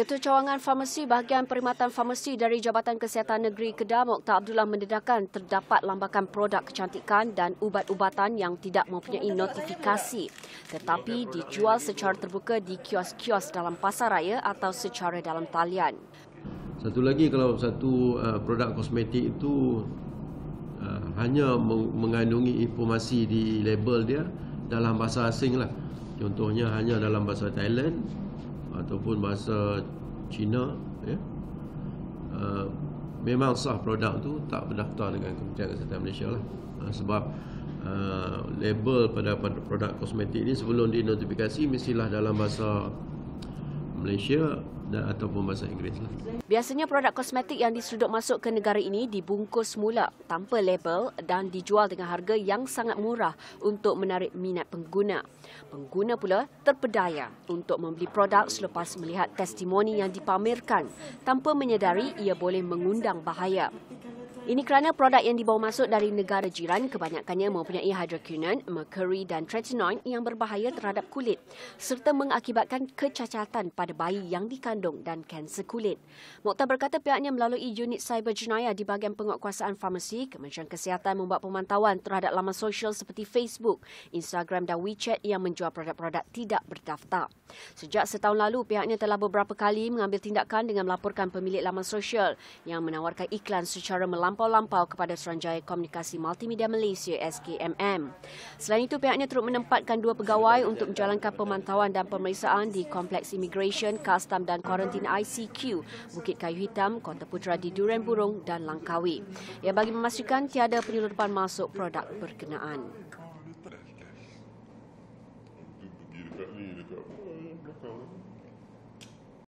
Ketua Cawangan Farmasi Bahagian Perkhidmatan Farmasi dari Jabatan Kesihatan Negeri Kedah Mokhtar Abdullah mendedahkan terdapat lambakan produk kecantikan dan ubat-ubatan yang tidak mempunyai notifikasi tetapi dijual secara terbuka di kios-kios dalam pasar raya atau secara dalam talian. Satu lagi kalau satu uh, produk kosmetik itu uh, hanya mengandungi informasi di label dia dalam bahasa asinglah. Contohnya hanya dalam bahasa Thailand ataupun bahasa Cina ya, uh, memang sah produk tu tak berdaftar dengan Kementerian Kesihatan Malaysia lah. uh, sebab uh, label pada produk kosmetik ni sebelum dinotifikasi mestilah dalam bahasa Malaysia dan ataupun bahasa Inggeris. Lah. Biasanya produk kosmetik yang disedut masuk ke negara ini dibungkus mula, tanpa label dan dijual dengan harga yang sangat murah untuk menarik minat pengguna. Pengguna pula terpedaya untuk membeli produk selepas melihat testimoni yang dipamerkan tanpa menyedari ia boleh mengundang bahaya. Ini kerana produk yang dibawa masuk dari negara jiran kebanyakannya mempunyai hydroquinon, mercury dan tretinoin yang berbahaya terhadap kulit serta mengakibatkan kecacatan pada bayi yang dikandung dan kanser kulit. Mokhtar berkata pihaknya melalui unit cyber jenayah di bahagian penguatkuasaan farmasi, Kementerian Kesihatan membuat pemantauan terhadap laman sosial seperti Facebook, Instagram dan WeChat yang menjual produk-produk tidak berdaftar. Sejak setahun lalu, pihaknya telah beberapa kali mengambil tindakan dengan melaporkan pemilik laman sosial yang menawarkan iklan secara melambung melampau-lampau kepada Seranjaya Komunikasi Multimedia Malaysia SKMM. Selain itu, pihaknya turut menempatkan dua pegawai untuk menjalankan pemantauan dan pemeriksaan di Kompleks Immigration, Custom dan Quarantine ICQ, Bukit Kayu Hitam, Kota Putera di Durian Burung dan Langkawi. Ia bagi memastikan tiada penyelundupan masuk produk berkenaan.